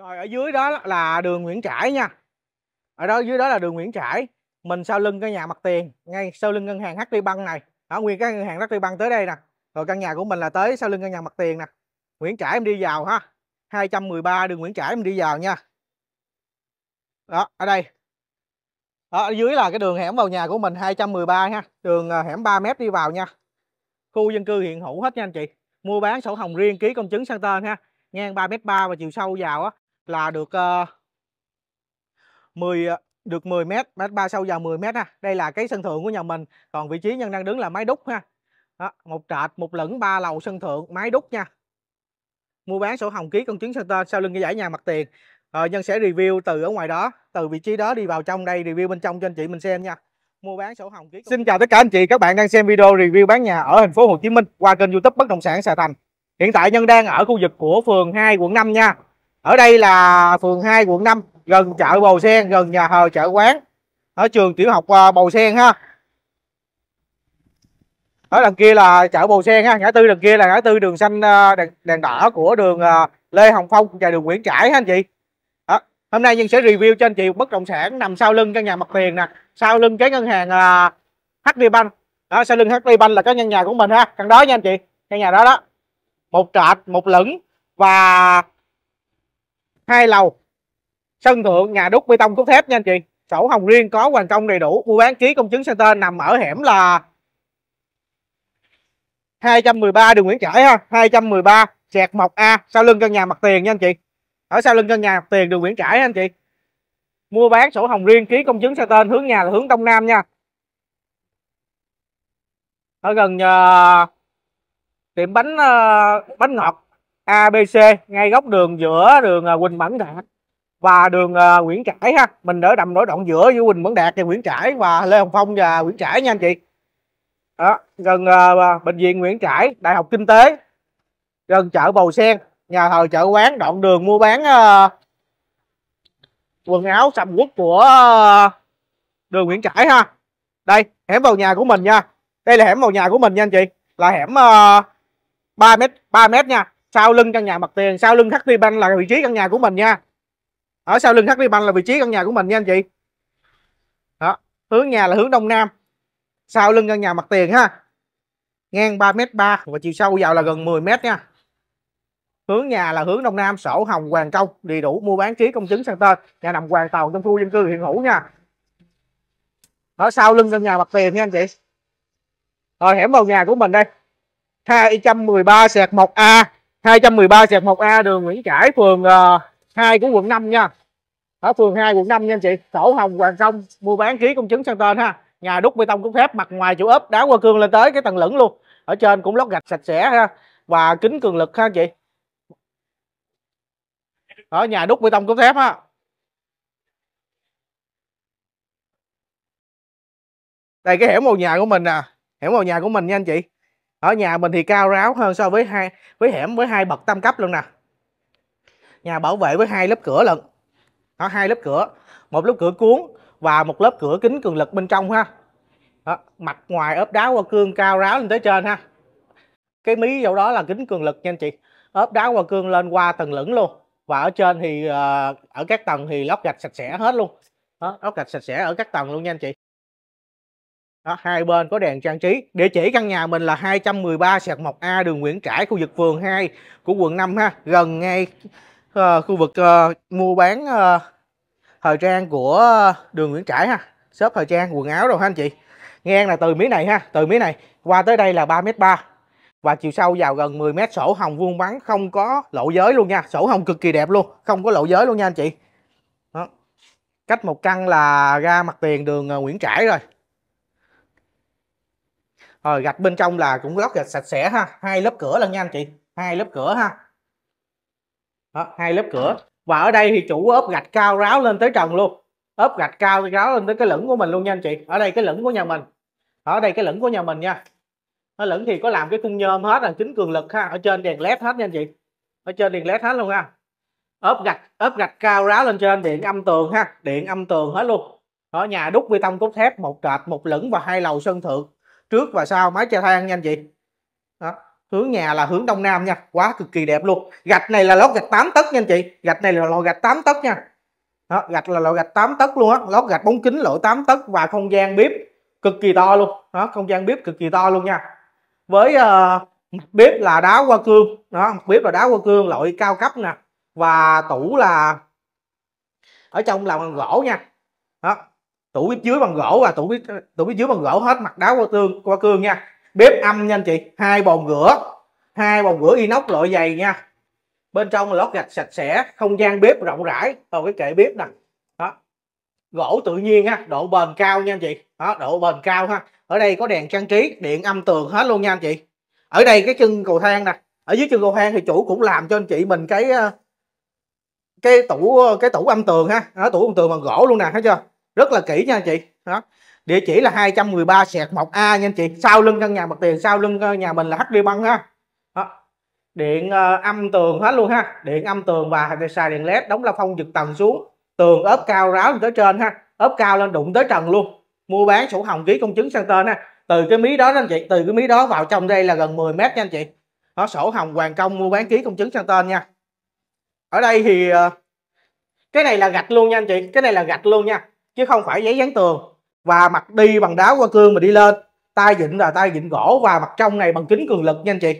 rồi ở dưới đó là đường Nguyễn Trãi nha ở đó dưới đó là đường Nguyễn Trãi mình sau lưng cái nhà mặt tiền ngay sau lưng ngân hàng HD Bank này đó nguyên cái ngân hàng HD Bank tới đây nè rồi căn nhà của mình là tới sau lưng căn nhà mặt tiền nè Nguyễn Trãi em đi vào ha 213 đường Nguyễn Trãi em đi vào nha đó ở đây đó, ở dưới là cái đường hẻm vào nhà của mình 213 ha đường ờ, hẻm 3 mét đi vào nha khu dân cư hiện hữu hết nha anh chị mua bán sổ hồng riêng ký công chứng sang tên ha ngang 3 m 3 và chiều sâu vào á là được uh, ờ, 10 ờ, được 10 m, mét 3 sâu vào 10 m ha. Đây là cái sân thượng của nhà mình. Còn vị trí nhân đang đứng là máy đúc ha. Đó, một trệt, một lửng, ba lầu sân thượng, máy đúc nha. Mua bán sổ hồng ký công chứng sân tên sau lưng cái giải nhà mặt tiền. Ờ, nhân sẽ review từ ở ngoài đó, từ vị trí đó đi vào trong đây review bên trong cho anh chị mình xem nha. Mua bán sổ hồng ký. Công... Xin chào tất cả anh chị, các bạn đang xem video review bán nhà ở thành phố Hồ Chí Minh qua kênh YouTube Bất động sản Sài Thành. Hiện tại nhân đang ở khu vực của phường 2 quận 5 nha ở đây là phường 2 quận 5 gần chợ Bầu Sen gần nhà thờ chợ quán ở trường tiểu học à, Bầu Sen ha ở đằng kia là chợ Bầu Sen ha ngã tư đằng kia là ngã tư đường xanh à, đèn, đèn đỏ của đường à, Lê Hồng Phong và đường Nguyễn Trãi ha anh chị đó. hôm nay nhân sẽ review cho anh chị một bất động sản nằm sau lưng căn nhà mặt tiền nè sau lưng cái ngân hàng HD Bank đó, sau lưng HD Bank là cái căn nhà của mình ha căn đó nha anh chị căn nhà đó đó một trệt một lửng và hai lầu sân thượng nhà đúc bê tông cốt thép nha anh chị sổ hồng riêng có hoàn công đầy đủ mua bán ký công chứng sang tên nằm ở hẻm là 213 đường Nguyễn Trãi ha 213 sẹt 1A sau lưng căn nhà mặt tiền nha anh chị ở sau lưng căn nhà mặt tiền đường Nguyễn Trãi ha anh chị mua bán sổ hồng riêng ký công chứng sang tên hướng nhà là hướng Đông Nam nha ở gần uh, tiệm bánh uh, bánh ngọt ABC ngay góc đường giữa đường à, Quỳnh Mẫn Đạt và đường à, Nguyễn Trãi ha mình đỡ đầm nổi đoạn giữa giữa Quỳnh Mẫn Đạt và Nguyễn Trãi và Lê Hồng Phong và Nguyễn Trãi nha anh chị đó, gần uh, bệnh viện Nguyễn Trãi Đại học Kinh tế gần chợ Bầu Sen nhà thờ chợ quán đoạn đường mua bán uh, quần áo sầm quốc của uh, đường Nguyễn Trãi ha đây hẻm vào nhà của mình nha đây là hẻm vào nhà của mình nha anh chị là hẻm uh, 3 mét 3 mét nha sau lưng căn nhà mặt tiền sau lưng HT Bank là vị trí căn nhà của mình nha ở sau lưng HT Bank là vị trí căn nhà của mình nha anh chị đó hướng nhà là hướng đông nam sau lưng căn nhà mặt tiền ha ngang 3m3 và chiều sâu vào là gần 10m nha hướng nhà là hướng đông nam sổ hồng hoàng công đầy đủ mua bán ký công chứng sang tên nhà nằm hoàn toàn trong khu dân cư hiện hữu nha ở sau lưng căn nhà mặt tiền nha anh chị rồi hẻm vào nhà của mình đây 213 sẹt 1A 213 xẹt 1A đường Nguyễn Trãi phường 2 ờ, của quận 5 nha ở phường 2 quận 5 nha anh chị sổ hồng hoàng công mua bán ký công chứng sang tên ha nhà đúc bê tông cứng thép mặt ngoài chủ ốp đá qua cương lên tới cái tầng lửng luôn ở trên cũng lót gạch sạch sẽ ha và kính cường lực ha anh chị ở nhà đúc bê tông cứng thép ha đây cái hẻm màu nhà của mình nè à. hẻm màu nhà của mình nha anh chị ở nhà mình thì cao ráo hơn so với hai với hẻm với hai bậc tam cấp luôn nè nhà bảo vệ với hai lớp cửa lận có hai lớp cửa một lớp cửa cuốn và một lớp cửa kính cường lực bên trong ha đó, mặt ngoài ốp đá hoa cương cao ráo lên tới trên ha cái mí dầu đó là kính cường lực nha anh chị ốp đá hoa cương lên qua tầng lửng luôn và ở trên thì ờ, ở các tầng thì lót gạch sạch sẽ hết luôn đó, lót gạch sạch sẽ ở các tầng luôn nha anh chị đó, hai bên có đèn trang trí địa chỉ căn nhà mình là 213 sạc 1A đường Nguyễn Trãi khu vực phường 2 của quận 5 ha gần ngay uh, khu vực uh, mua bán uh, thời trang của đường Nguyễn Trãi ha shop thời trang quần áo đâu ha anh chị ngang là từ miếng này ha từ miếng này qua tới đây là 3 m ba và chiều sâu vào gần 10 mét sổ hồng vuông vắn không có lộ giới luôn nha sổ hồng cực kỳ đẹp luôn không có lộ giới luôn nha anh chị đó. cách một căn là ra mặt tiền đường Nguyễn Trãi rồi rồi ờ, gạch bên trong là cũng lót gạch sạch sẽ ha hai lớp cửa lần nha anh chị hai lớp cửa ha đó, hai lớp cửa và ở đây thì chủ ốp gạch cao ráo lên tới trần luôn ốp gạch cao ráo lên tới cái lửng của mình luôn nha anh chị ở đây cái lửng của nhà mình ở đây cái lửng của nhà mình nha ở lửng thì có làm cái khung nhôm hết là kính cường lực ha ở trên đèn led hết nha anh chị ở trên đèn led hết luôn ha ốp gạch ốp gạch cao ráo lên trên điện âm tường ha điện âm tường hết luôn ở nhà đúc bê tông cốt thép một trệt một lửng và hai lầu sân thượng trước và sau mái che thang nha anh chị đó hướng nhà là hướng đông nam nha quá cực kỳ đẹp luôn gạch này là lót gạch 8 tấc nha anh chị gạch này là loại gạch 8 tấc nha đó, gạch là loại gạch 8 tấc luôn á lót gạch bóng kính loại 8 tấc và không gian bếp cực kỳ to luôn đó không gian bếp cực kỳ to luôn nha với uh, bếp là đá hoa cương đó bếp là đá hoa cương loại cao cấp nè và tủ là ở trong làm bằng gỗ nha đó tủ bếp dưới bằng gỗ và tủ bếp tủ bếp dưới bằng gỗ hết mặt đá qua tương qua cương nha bếp âm nha anh chị hai bồn rửa hai bồn rửa inox loại dày nha bên trong là lót gạch sạch sẽ không gian bếp rộng rãi còn cái kệ bếp nè đó gỗ tự nhiên ha độ bền cao nha anh chị đó độ bền cao ha ở đây có đèn trang trí điện âm tường hết luôn nha anh chị ở đây cái chân cầu thang nè ở dưới chân cầu thang thì chủ cũng làm cho anh chị mình cái ờ, cái tủ ờ, cái tủ âm tường ha đó, tủ âm tường bằng gỗ luôn nè thấy chưa rất là kỹ nha anh chị đó địa chỉ là 213 sẹt một a nha anh chị sau lưng căn nhà mặt tiền sau lưng nhà mình là HD băng ha đó. điện uh, âm tường hết luôn ha điện âm tường và xài điện led đóng la phong giật tầng xuống tường ốp cao ráo tới trên ha ốp cao lên đụng tới trần luôn mua bán sổ hồng ký công chứng sang tên ha từ cái mí đó đó anh chị từ cái mí đó vào trong đây là gần 10 mét nha anh chị đó sổ hồng hoàn công mua bán ký công chứng sang tên nha ở đây thì ờ, cái này là gạch luôn nha anh chị cái này là gạch luôn nha chứ không phải giấy dán tường và mặt đi bằng đá qua cương mà đi lên tay vịn là tay vịn gỗ và mặt trong này bằng kính cường lực nha anh chị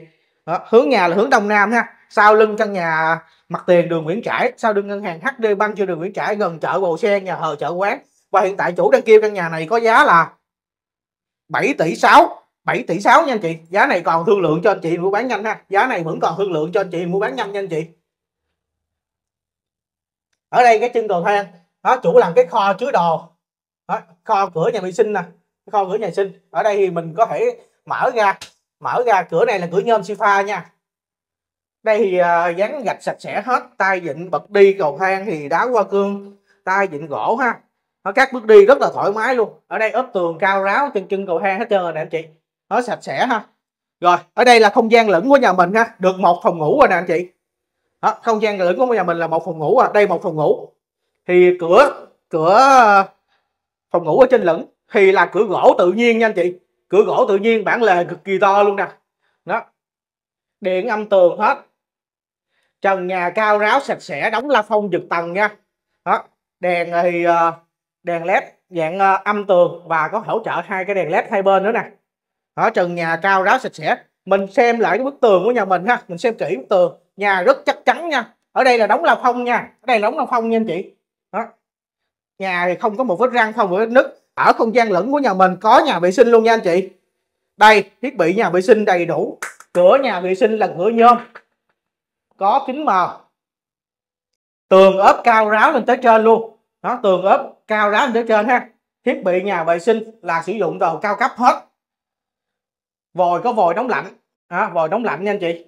đó, hướng nhà là hướng đông nam ha sau lưng căn nhà mặt tiền đường Nguyễn Trãi sau lưng ngân hàng HD Bank trên đường Nguyễn Trãi gần chợ Bầu Sen nhà hờ chợ quán và hiện tại chủ đang kêu căn nhà này có giá là 7 tỷ 6 7 tỷ 6 nha anh chị giá này còn thương lượng cho anh chị mua bán nhanh ha giá này vẫn còn thương lượng cho anh chị mua bán nhanh nha anh chị ở đây cái chân cầu thang đó, chủ làm cái kho chứa đồ đó, kho cửa nhà vệ sinh nè kho cửa nhà vệ sinh ở đây thì mình có thể mở ra mở ra cửa này là cửa nhôm sifa nha đây thì ờ, dán gạch sạch sẽ hết tay vịn bật đi cầu thang thì đá qua cương tay vịn gỗ ha nó các bước đi rất là thoải mái luôn ở đây ốp tường cao ráo chân chân cầu thang hết trơn rồi nè anh chị nó sạch sẽ ha rồi ở đây là không gian lửng của nhà mình ha được một phòng ngủ rồi nè anh chị đó, không gian lửng của nhà mình là một phòng ngủ à đây một phòng ngủ thì cửa cửa phòng ngủ ở trên lửng thì là cửa gỗ tự nhiên nha anh chị cửa gỗ tự nhiên bản lề cực kỳ to luôn nè đó điện âm tường hết trần nhà cao ráo sạch sẽ đóng la phong giật tầng nha đó đèn thì ờ, đèn led dạng ờ, âm tường và có hỗ trợ hai cái đèn led hai bên nữa nè ở trần nhà cao ráo sạch sẽ mình xem lại cái bức tường của nhà mình ha mình xem kỹ bức tường nhà rất chắc chắn nha ở đây là đóng la phong nha ở đây là đóng la phong nha anh chị đó. nhà thì không có một vết răng không một vết nứt ở không gian lẫn của nhà mình có nhà vệ sinh luôn nha anh chị đây thiết bị nhà vệ sinh đầy đủ cửa nhà vệ sinh là cửa nhôm có kính mờ tường ốp cao ráo lên tới trên luôn đó tường ốp cao ráo lên tới trên ha thiết bị nhà vệ sinh là sử dụng đồ cao cấp hết vòi có vòi đóng lạnh à, vòi đóng lạnh nha anh chị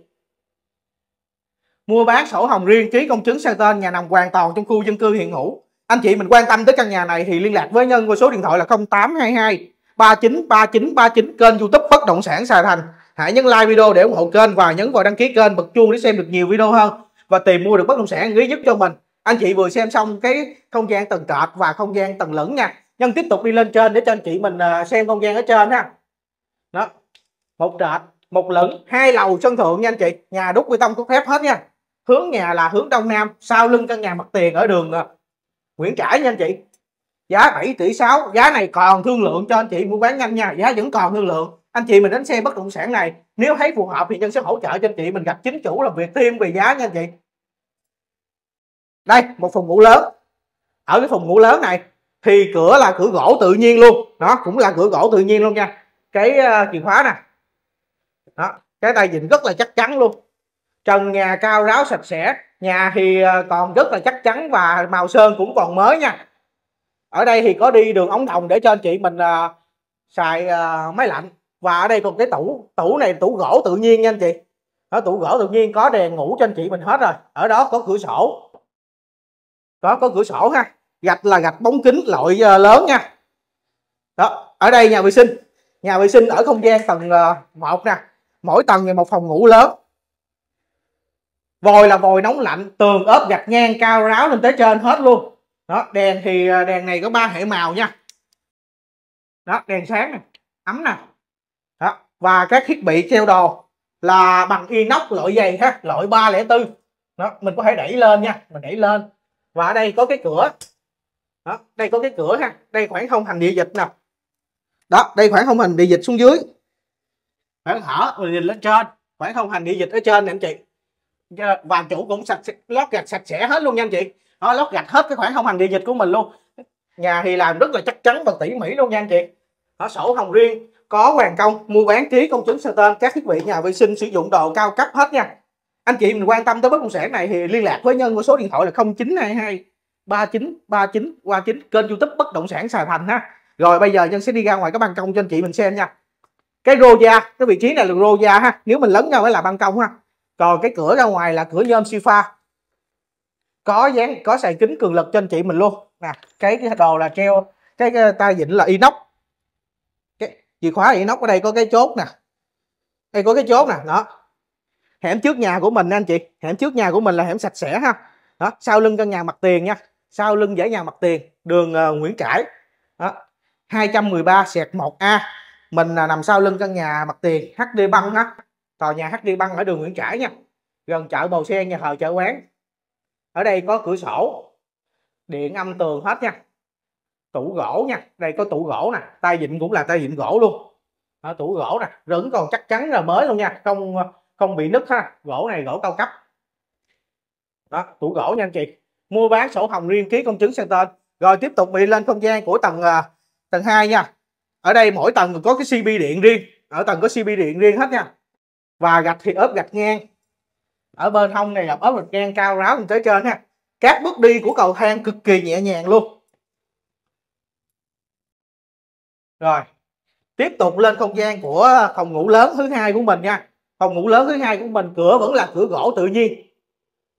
mua bán sổ hồng riêng ký công chứng sang tên nhà nằm hoàn toàn trong khu dân cư hiện hữu anh chị mình quan tâm tới căn nhà này thì liên lạc với nhân qua số điện thoại là 0822 39 39 39 kênh youtube bất động sản Sài Thành hãy nhấn like video để ủng hộ kênh và nhấn vào đăng ký kênh bật chuông để xem được nhiều video hơn và tìm mua được bất động sản ghi nhất cho mình anh chị vừa xem xong cái không gian tầng trệt và không gian tầng lửng nha nhân tiếp tục đi lên trên để cho anh chị mình à, xem không gian ở trên ha đó một trệt một lửng hai lầu sân thượng nha anh chị nhà đúc bê tông cốt thép hết nha hướng nhà là hướng đông nam sau lưng căn nhà mặt tiền ở đường ờ, Nguyễn Trãi nha anh chị giá 7 tỷ 6 giá này còn thương lượng cho anh chị mua bán nhanh nha giá vẫn còn thương lượng anh chị mình đến xe bất động sản này nếu thấy phù hợp thì nhân sẽ hỗ trợ cho anh chị mình gặp chính chủ làm việc thêm về giá nha anh chị đây một phòng ngủ lớn ở cái phòng ngủ lớn này thì cửa là cửa gỗ tự nhiên luôn nó cũng là cửa gỗ tự nhiên luôn nha cái uh, chìa khóa nè đó cái tay nhìn rất là chắc chắn luôn trần nhà cao ráo sạch sẽ nhà thì ờ, còn rất là chắc chắn và màu sơn cũng còn mới nha ở đây thì có đi đường ống đồng để cho anh chị mình uh, xài uh, máy lạnh và ở đây còn cái tủ tủ này tủ gỗ tự nhiên nha anh chị ở tủ gỗ tự nhiên có đèn ngủ cho anh chị mình hết rồi ở đó có cửa sổ đó có cửa sổ ha gạch là gạch bóng kính loại uh, lớn nha đó ở đây nhà vệ sinh nhà vệ sinh ở không gian tầng uh, 1 nè mỗi tầng là một phòng ngủ lớn vòi là vòi nóng lạnh tường ốp gạch ngang cao ráo lên tới trên hết luôn đó đèn thì à, đèn này có ba hệ màu nha đó đèn sáng này, ấm nè đó và các thiết bị treo đồ là bằng inox loại dày ha loại 304 đó mình có thể đẩy lên nha mình đẩy lên và ở đây có cái cửa đó đây có cái cửa ha đây khoảng không hành địa dịch nè đó đây khoảng không hành địa dịch xuống dưới khoảng thở mình nhìn lên trên khoảng không hành địa dịch ở trên nè anh chị và chủ cũng sạch lót gạch sạch sẽ hết luôn nha anh chị đó, lót gạch hết cái khoản không hành địa dịch của mình luôn nhà thì làm rất là chắc chắn và tỉ mỉ luôn nha anh chị đó, sổ hồng riêng có hoàng công mua bán ký công chứng sơ tên các thiết bị nhà vệ sinh sử dụng đồ cao cấp hết nha anh chị mình quan tâm tới bất động sản này thì liên lạc với nhân của số điện thoại là 0922 39 39 qua 9 kênh youtube bất động sản Sài Thành ha rồi bây giờ nhân sẽ đi ra ngoài cái ban công cho anh chị mình xem nha cái rô da cái vị trí này là rô da ha nếu mình lấn ra phải là ban công ha rồi cái cửa ra ngoài là cửa nhôm sifa có dán có sàn kính cường lực cho anh chị mình luôn nè cái cái đồ là treo cái, cái tay vịn là inox cái chìa khóa inox ở đây có cái chốt nè đây có cái chốt nè đó hẻm trước nhà của mình anh chị hẻm trước nhà của mình là hẻm sạch sẽ ha đó sau lưng căn nhà mặt tiền nha sau lưng dãy nhà mặt tiền đường uh, Nguyễn Trãi đó 213 sẹt 1A mình là nằm sau lưng căn nhà mặt tiền HD băng á tòa nhà HD băng ở đường Nguyễn Trãi nha gần chợ Bầu Sen nhà thờ chợ quán ở đây có cửa sổ điện âm tường hết nha tủ gỗ nha đây có tủ gỗ nè tay vịn cũng là tay vịn gỗ luôn ở tủ gỗ nè rửng còn chắc chắn là mới luôn nha không không bị nứt ha gỗ này gỗ cao cấp đó tủ gỗ nha anh chị mua bán sổ hồng riêng ký công chứng sang tên rồi tiếp tục đi lên không gian của tầng à, tầng 2 nha ở đây mỗi tầng có cái cb điện riêng ở tầng có cb điện riêng hết nha và gạch thì ốp gạch ngang ở bên hông này gặp ốp gạch ngang cao ráo lên tới trên ha các bước đi của cầu thang cực kỳ nhẹ nhàng luôn rồi tiếp tục lên không gian của phòng ngủ lớn thứ hai của mình nha phòng ngủ lớn thứ hai của mình cửa vẫn là cửa gỗ tự nhiên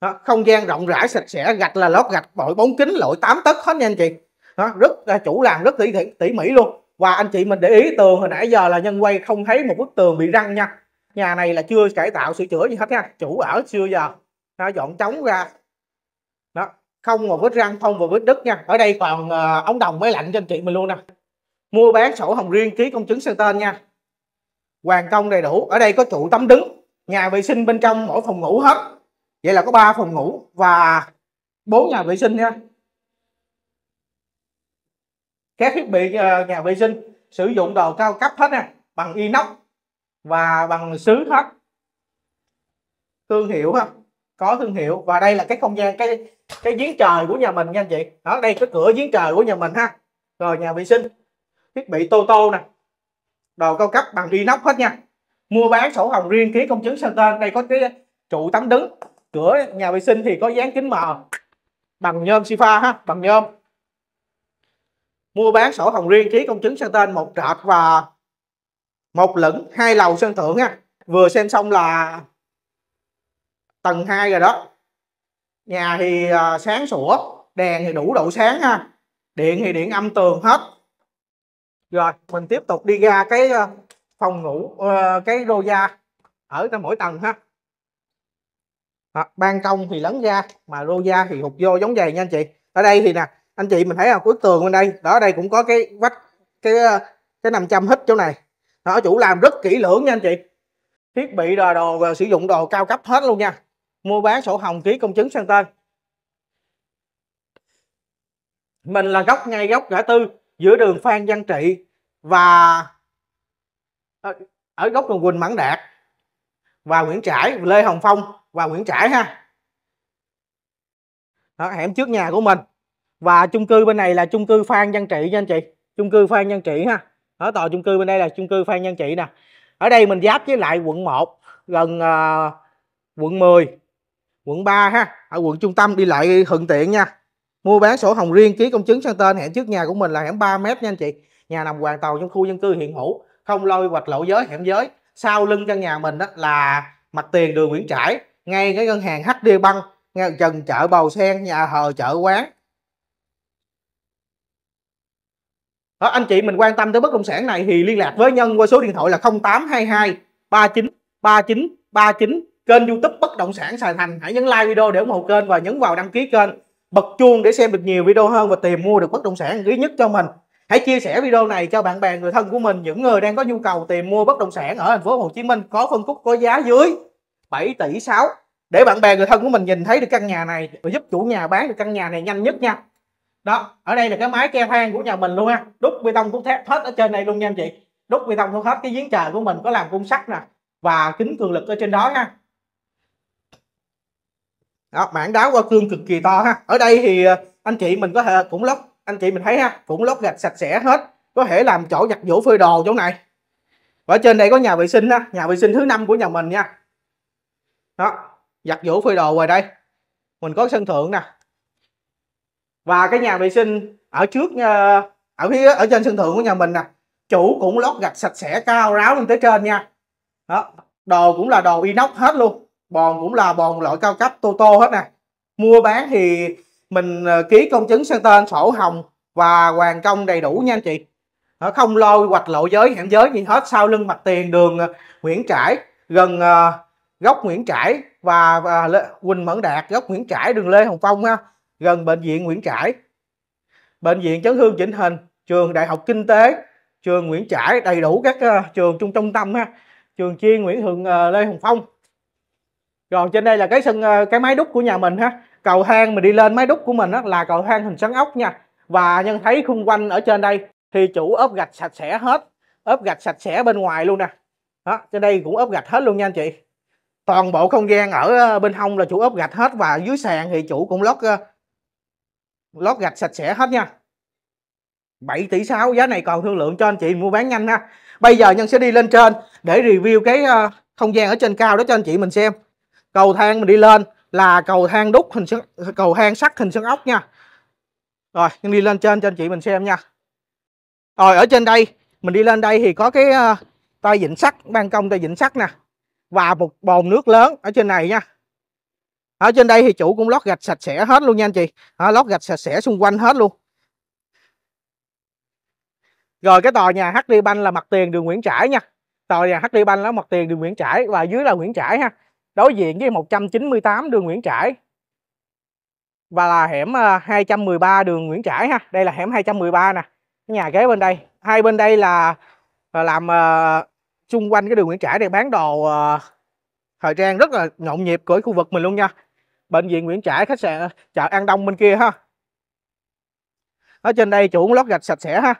đó, không gian rộng rãi sạch sẽ gạch là lót gạch bội bóng kính lội 8 tấc hết nha anh chị đó, rất chủ làm rất tỉ, tỉ, tỉ mỉ luôn và anh chị mình để ý tường hồi nãy giờ là nhân quay không thấy một bức tường bị răng nha nhà này là chưa cải tạo sửa chữa gì hết nha chủ ở xưa giờ nó dọn trống ra đó không một vết răng không một vết đứt nha ở đây còn uh, ống đồng máy lạnh cho anh chị mình luôn nè mua bán sổ hồng riêng ký công chứng sang tên nha hoàn công đầy đủ ở đây có trụ tấm đứng nhà vệ sinh bên trong mỗi phòng ngủ hết vậy là có ba phòng ngủ và bốn nhà vệ sinh nha các thiết bị ờ, nhà vệ sinh sử dụng đồ cao cấp hết nha bằng inox và bằng sứ hết thương hiệu ha có thương hiệu và đây là cái không gian cái cái giếng trời của nhà mình nha anh chị đó đây cái cửa giếng trời của nhà mình ha rồi nhà vệ sinh thiết bị tô tô nè đồ cao cấp bằng inox hết nha mua bán sổ hồng riêng ký công chứng sang tên đây có cái trụ tắm đứng cửa nhà vệ sinh thì có dán kính mờ bằng nhôm sifa ha bằng nhôm mua bán sổ hồng riêng ký công chứng sang tên một trệt và một lửng hai lầu sân thượng ha vừa xem xong là tầng 2 rồi đó nhà thì à, sáng sủa đèn thì đủ độ sáng ha điện thì điện âm tường hết rồi mình tiếp tục đi ra cái à, phòng ngủ ờ, cái rô gia ở tại mỗi tầng ha đó, ban công thì lấn ra mà rô gia thì hụt vô giống vậy nha anh chị ở đây thì nè anh chị mình thấy là cuối tường bên đây đó ở đây cũng có cái vách cái à, cái 500 hít chỗ này đó chủ làm rất kỹ lưỡng nha anh chị thiết bị đồ, đồ, sử dụng đồ cao cấp hết luôn nha mua bán sổ hồng ký công chứng sang tên mình là góc ngay góc ngã tư giữa đường Phan Văn Trị và ở, ở góc đường Quỳnh Mãn Đạt và Nguyễn Trãi Lê Hồng Phong và Nguyễn Trãi ha đó, hẻm trước nhà của mình và chung cư bên này là chung cư Phan Văn Trị nha anh chị chung cư Phan Văn Trị ha ở tòa chung cư bên đây là chung cư Phan Nhân Trị nè ở đây mình giáp với lại quận 1 gần uh, quận 10 quận 3 ha ở quận trung tâm đi lại thuận tiện nha mua bán sổ hồng riêng ký công chứng sang tên hẹn trước nhà của mình là hẻm 3 mét nha anh chị nhà nằm hoàn toàn trong khu dân cư hiện hữu không lôi hoặc lộ giới hẻm giới sau lưng căn nhà mình đó là mặt tiền đường Nguyễn Trãi ngay cái ngân hàng HD Bank ngay gần chợ Bầu Sen nhà hờ chợ quán đó, anh chị mình quan tâm tới bất động sản này thì liên lạc với nhân qua số điện thoại là 0822 39 39 39 kênh youtube bất động sản Sài Thành hãy nhấn like video để ủng hộ kênh và nhấn vào đăng ký kênh bật chuông để xem được nhiều video hơn và tìm mua được bất động sản quý nhất cho mình hãy chia sẻ video này cho bạn bè người thân của mình những người đang có nhu cầu tìm mua bất động sản ở thành phố Hồ Chí Minh có phân khúc có giá dưới 7 tỷ 6 để bạn bè người thân của mình nhìn thấy được căn nhà này và giúp chủ nhà bán được căn nhà này nhanh nhất nha đó ở đây là cái máy keo thang của nhà mình luôn ha đúc bê tông cốt thép hết ở trên đây luôn nha anh chị đúc bê tông cốt hết cái giếng trời của mình có làm cung sắt nè và kính cường lực ở trên đó ha đó, mảng đá qua cương cực kỳ to ha ở đây thì ờ, anh chị mình có thể cũng lót anh chị mình thấy ha cũng lót gạch sạch sẽ hết có thể làm chỗ giặt giũ phơi đồ chỗ này và ở trên đây có nhà vệ sinh ha nhà vệ sinh thứ năm của nhà mình nha đó giặt giũ phơi đồ ngoài đây mình có sân thượng nè và cái nhà vệ sinh ở trước ở phía ở trên sân thượng của nhà mình nè chủ cũng lót gạch sạch sẽ cao ráo lên tới trên nha đó đồ cũng là đồ inox hết luôn bòn cũng là bòn loại cao cấp toto hết nè mua bán thì mình ờ, ký công chứng sang tên sổ hồng và hoàn công đầy đủ nha anh chị không lôi hoạch lộ giới hạn giới gì hết sau lưng mặt tiền đường ờ, Nguyễn Trãi gần ờ, góc Nguyễn Trãi và Quỳnh Mẫn Đạt góc Nguyễn Trãi đường Lê Hồng Phong ha gần bệnh viện Nguyễn Trãi. Bệnh viện chấn thương chỉnh hình, trường Đại học Kinh tế, trường Nguyễn Trãi đầy đủ các uh, trường trung trung tâm ha, trường chuyên Nguyễn Thượng uh, ờ, Lê Hồng Phong. Rồi trên đây là cái sân uh, cái máy đúc của nhà mình ha. Cầu thang mình đi lên máy đúc của mình á là cầu thang hình xoắn ốc nha. Và nhân thấy khung quanh ở trên đây thì chủ ốp gạch sạch sẽ hết, ốp gạch sạch sẽ bên ngoài luôn nè. Đó, trên đây cũng ốp gạch hết luôn nha anh chị toàn bộ không gian ở bên hông là chủ ốp gạch hết và dưới sàn thì chủ cũng lót lót gạch sạch sẽ hết nha 7 tỷ 6 giá này còn thương lượng cho anh chị mua bán nhanh ha bây giờ nhân sẽ đi lên trên để review cái ờ, không gian ở trên cao đó cho anh chị mình xem cầu thang mình đi lên là cầu thang đúc hình sơn cầu thang sắt hình sơn ốc nha rồi nhân đi lên trên cho anh chị mình xem nha rồi ở trên đây mình đi lên đây thì có cái ờ, tay vịnh sắt ban công tay vịnh sắt nè và một bồn nước lớn ở trên này nha ở trên đây thì chủ cũng lót gạch sạch sẽ hết luôn nha anh chị à, lót gạch sạch sẽ xung quanh hết luôn rồi cái tòa nhà HD Bank là mặt tiền đường Nguyễn Trãi nha tòa nhà HD Bank là mặt tiền đường Nguyễn Trãi và dưới là Nguyễn Trãi ha đối diện với 198 đường Nguyễn Trãi và là hẻm 213 à, đường Nguyễn Trãi ha đây là hẻm 213 nè cái nhà kế bên đây hai bên đây là à, làm uh, xung quanh cái đường Nguyễn Trãi để bán đồ uh, thời trang rất là nhộn nhịp của khu vực mình luôn nha bệnh viện Nguyễn Trãi khách sạn ờ, chợ An Đông bên kia ha ở trên đây chủ lót gạch sạch sẽ ha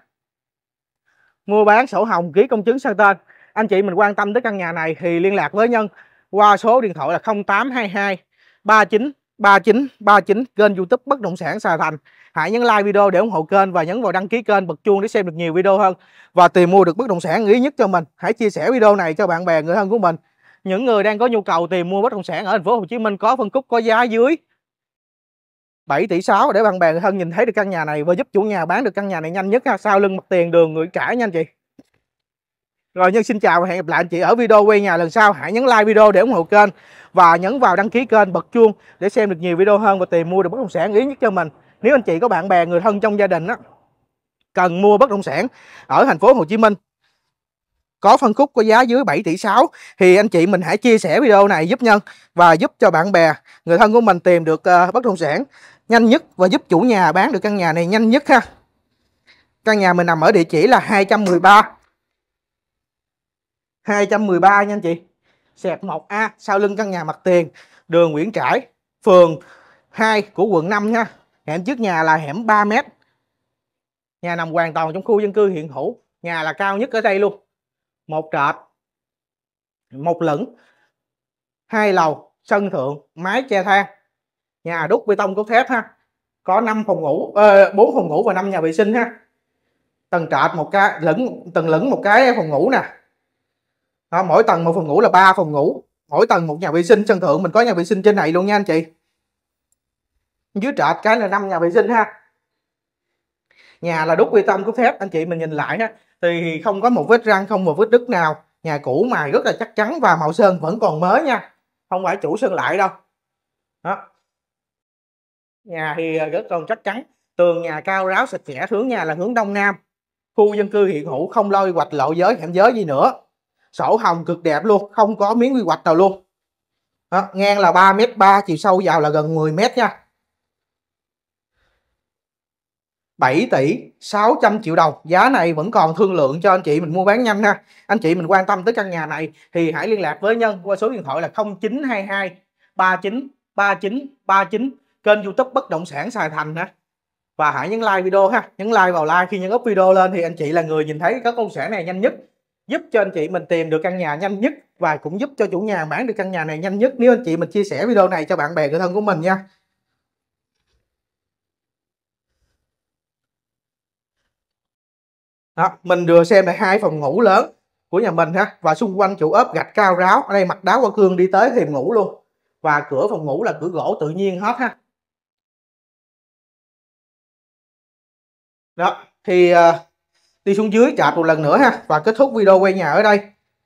mua bán sổ hồng ký công chứng sang tên anh chị mình quan tâm tới căn nhà này thì liên lạc với Nhân qua số điện thoại là 0822 39 39 39 kênh youtube bất động sản Sài Thành hãy nhấn like video để ủng hộ kênh và nhấn vào đăng ký kênh bật chuông để xem được nhiều video hơn và tìm mua được bất động sản ý nhất cho mình hãy chia sẻ video này cho bạn bè người thân của mình những người đang có nhu cầu tìm mua bất động sản ở thành phố Hồ Chí Minh có phân khúc có giá dưới 7 tỷ 6 để bạn bè người thân nhìn thấy được căn nhà này và giúp chủ nhà bán được căn nhà này nhanh nhất ha. Sau lưng mặt tiền đường người trả nha anh chị. Rồi nhân xin chào và hẹn gặp lại anh chị ở video quay nhà lần sau. Hãy nhấn like video để ủng hộ kênh và nhấn vào đăng ký kênh bật chuông để xem được nhiều video hơn và tìm mua được bất động sản ý nhất cho mình. Nếu anh chị có bạn bè người thân trong gia đình á cần mua bất động sản ở thành phố Hồ Chí Minh có phân khúc có giá dưới 7 tỷ 6 thì anh chị mình hãy chia sẻ video này giúp nhân và giúp cho bạn bè, người thân của mình tìm được ờ, bất động sản nhanh nhất và giúp chủ nhà bán được căn nhà này nhanh nhất ha. Căn nhà mình nằm ở địa chỉ là 213 213 nha anh chị. Sẹt 1A sau lưng căn nhà mặt tiền, đường Nguyễn Trãi, phường 2 của quận 5 nha. Hẻm trước nhà là hẻm 3 m. Nhà nằm hoàn toàn trong khu dân cư hiện hữu, nhà là cao nhất ở đây luôn một trệt một lửng hai lầu sân thượng mái che thang nhà đúc bê tông cốt thép ha có 5 phòng ngủ ờ, bốn phòng ngủ và 5 nhà vệ sinh ha tầng trệt một cái lửng tầng lửng một cái phòng ngủ nè đó, mỗi tầng một phòng ngủ là ba phòng ngủ mỗi tầng một nhà vệ sinh sân thượng mình có nhà vệ sinh trên này luôn nha anh chị dưới trệt cái là năm nhà vệ sinh ha nhà là đúc bê tông cốt thép anh chị mình nhìn lại ha thì không có một vết răng không một vết đứt nào nhà cũ mài rất là chắc chắn và màu sơn vẫn còn mới nha không phải chủ sơn lại đâu đó nhà thì à, rất còn chắc chắn tường nhà cao ráo sạch sẽ hướng nhà là hướng đông nam khu dân cư hiện hữu không lôi hoạch lộ giới hẻm giới gì nữa sổ hồng cực đẹp luôn không có miếng quy hoạch nào luôn đó, ngang là 3 m ba chiều sâu vào là gần 10 mét nha 7 tỷ 600 triệu đồng giá này vẫn còn thương lượng cho anh chị mình mua bán nhanh ha anh chị mình quan tâm tới căn nhà này thì hãy liên lạc với Nhân qua số điện thoại là 0922 39 39 39 kênh youtube bất động sản Sài Thành ha và hãy nhấn like video ha nhấn like vào like khi nhấn up video lên thì anh chị là người nhìn thấy các công sản này nhanh nhất giúp cho anh chị mình tìm được căn nhà nhanh nhất và cũng giúp cho chủ nhà bán được căn nhà này nhanh nhất nếu anh chị mình chia sẻ video này cho bạn bè người thân của mình nha đó, mình vừa xem lại hai phòng ngủ lớn của nhà mình ha và xung quanh chủ ốp gạch cao ráo ở đây mặt đá qua cương đi tới thềm ngủ luôn và cửa phòng ngủ là cửa gỗ tự nhiên hết ha đó thì uh, đi xuống dưới chạp một lần nữa ha và kết thúc video quay nhà ở đây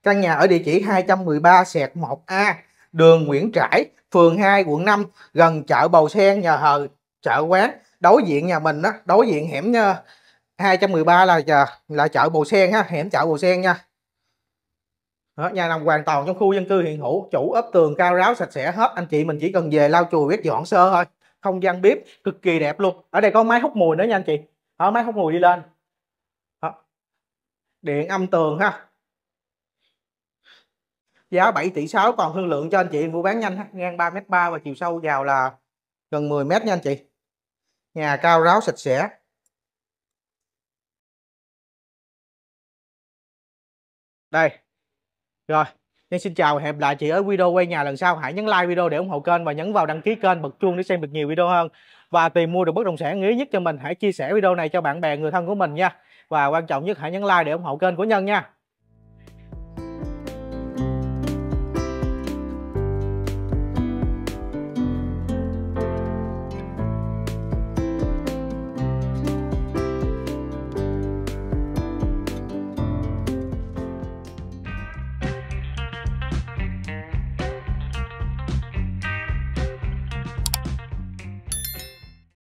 căn nhà ở địa chỉ 213 sẹt 1A đường Nguyễn Trãi phường 2 quận 5 gần chợ Bầu Sen nhà thờ chợ quán đối diện nhà mình đó đối diện hẻm nha ờ, 213 là chợ, là chợ Bồ Sen ha, hẻm chợ Bồ Sen nha. Đó, nhà nằm hoàn toàn trong khu dân cư hiện hữu, chủ ốp tường cao ráo sạch sẽ hết, anh chị mình chỉ cần về lau chùi quét dọn sơ thôi. Không gian bếp cực kỳ đẹp luôn. Ở đây có máy hút mùi nữa nha anh chị. Đó, máy hút mùi đi lên. Đó. Điện âm tường ha. Giá 7 tỷ 6 còn thương lượng cho anh chị mua bán nhanh ha, ngang 3 m3 và chiều sâu vào là gần 10 m nha anh chị. Nhà cao ráo sạch sẽ, Đây. Rồi, Nhân xin chào và hẹn lại chị ở video quay nhà lần sau. Hãy nhấn like video để ủng hộ kênh và nhấn vào đăng ký kênh, bật chuông để xem được nhiều video hơn. Và tìm mua được bất động sản nghĩa nhất cho mình, hãy chia sẻ video này cho bạn bè, người thân của mình nha. Và quan trọng nhất hãy nhấn like để ủng hộ kênh của Nhân nha.